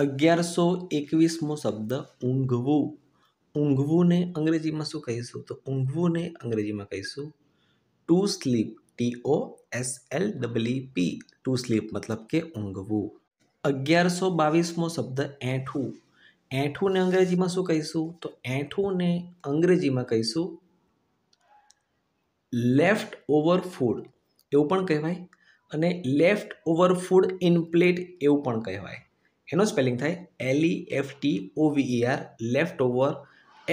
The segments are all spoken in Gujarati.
અગિયારસો એકવીસમો શબ્દ ઊંઘવું ઊંઘવુંને અંગ્રેજીમાં શું કહીશું તો ઊંઘવુંને અંગ્રેજીમાં કહીશું to sleep T O S L W P to sleep મતલબ કે ઊંઘવું અગિયારસો બાવીસમો શબ્દ એઠું એઠુંને અંગ્રેજીમાં શું કહીશું તો એઠુંને અંગ્રેજીમાં કહીશું લેફ્ટ ઓવર ફૂડ એવું પણ કહેવાય અને left over food in plate એવું પણ કહેવાય એનો સ્પેલિંગ થાય L E F T O V R left over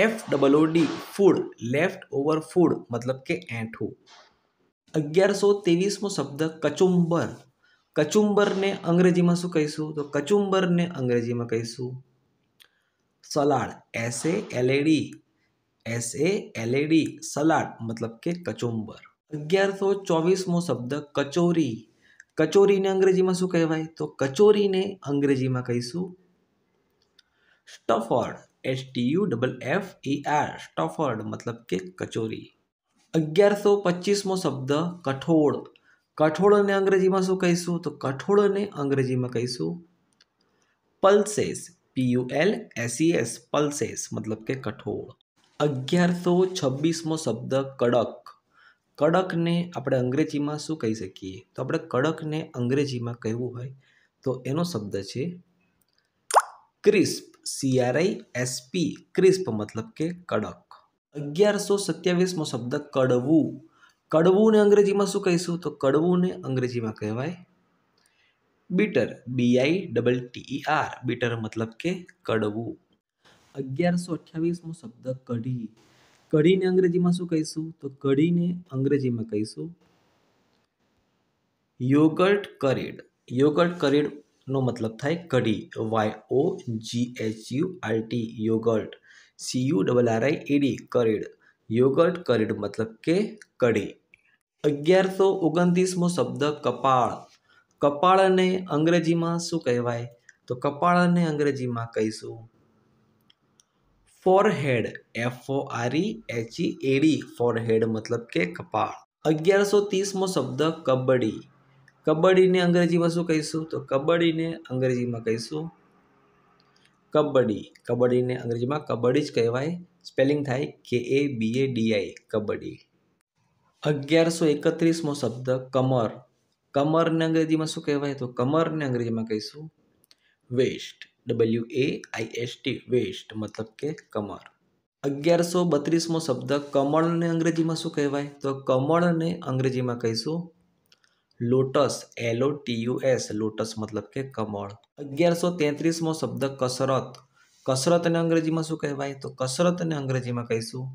F double O D food left over food મતલબ કે એંઠું અગિયારસો ત્રેવીસમો શબ્દ કચુંબર કચુંબરને અંગ્રેજીમાં શું કહીશું તો કચુંબરને અંગ્રેજીમાં કહીશું salad S A L A D S A L L A D salad મતલબ કે કચુંબર અગિયારસો ચોવીસમો શબ્દ કચોરી કચોરીને અંગ્રેજીમાં શું કહેવાય તો કચોરીને અંગ્રેજીમાં કહીશું stuffed H T U double F E R stuffed મતલબ કે કચોરી અગિયારસો પચીસમો શબ્દ કઠોળ કઠોળને અંગ્રેજીમાં શું કહીશું તો કઠોળને અંગ્રેજીમાં કહીશું પલ્સેસ પી યુ એલ એસઈએસ પલ્સેસ મતલબ કે કઠોળ અગિયારસો છવ્વીસમો શબ્દ કડક કડકને આપણે અંગ્રેજીમાં શું કહી શકીએ તો આપણે કડકને અંગ્રેજીમાં કહેવું હોય તો એનો શબ્દ છે ક્રિસ્પ સીઆરઆઈ એસપી ક્રિસ્પ મતલબ કે કડક અગિયારસો સત્યાવીસમો શબ્દ કડવું કડવુંને અંગ્રેજીમાં શું કહીશું તો કડવુંને અંગ્રેજીમાં કહેવાય bitter B I double T E R bitter મતલબ કે કડવું અગિયારસો અઠ્યાવીસમો શબ્દ કઢી કઢીને અંગ્રેજીમાં શું કહીશું તો કઢીને અંગ્રેજીમાં કહીશું યોગર્ટ કરીડ યોગર્ટ કરેડનો મતલબ થાય કઢી Y O G H U R T yogurt C U double R I A D curried yogurt curried મતલબ કે કઢી અગિયારસો ઓગણત્રીસમો શબ્દ કપાળ કપાળને અંગ્રેજીમાં શું કહેવાય તો કપાળને અંગ્રેજીમાં કહીશું forehead F O R E H E A D forehead મતલબ કે કપાળ અગિયારસો ત્રીસમો શબ્દ કબડ્ડી કબડ્ડીને અંગ્રેજીમાં શું કહીશું તો કબડ્ડીને અંગ્રેજીમાં કહીશું કબડ્ડી કબડ્ડીને અંગ્રેજીમાં કબડ્ડી જ કહેવાય સ્પેલિંગ થાય કે એ બી એ ડી આઈ કબડ્ડી અગિયારસો એકત્રીસમો શબ્દ કમર કમરને અંગ્રેજીમાં શું કહેવાય તો કમરને અંગ્રેજીમાં કહીશું waist W A I S T waist મતલબ કે કમળ અગિયારસો બત્રીસમો શબ્દ કમળને અંગ્રેજીમાં શું કહેવાય તો કમળને અંગ્રેજીમાં કહીશું lotus L O O S lotus મતલબ કે કમળ અગિયારસો તેત્રીસમો શબ્દ કસરત કસરતને અંગ્રેજીમાં શું કહેવાય તો કસરતને અંગ્રેજીમાં કહીશું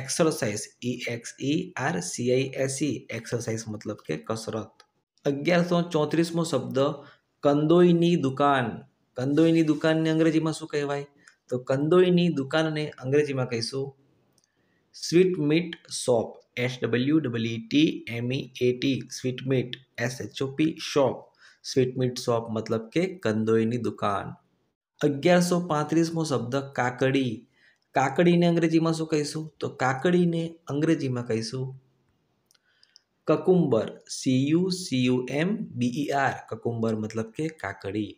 exercise E X E R C exercise મતલબ કે કસરત અગિયારસો ચોત્રીસમો શબ્દ કંદોઈની દુકાન કંદોઈની દુકાનને અંગ્રેજીમાં શું કહેવાય તો કંદોઈની દુકાનને અંગ્રેજીમાં કહીશું sweet meat shop S W W T M E A T sweet meat S H O P shop sweet meat shop મતલબ કે કંદોઈની દુકાન અગિયારસો પાંત્રીસમો શબ્દ કાકડી કાકડીને અંગ્રેજીમાં શું કહીશું તો કાકડીને અંગ્રેજીમાં કહીશું cucumber C U C U M B E R cucumber મતલબ કે કાકડી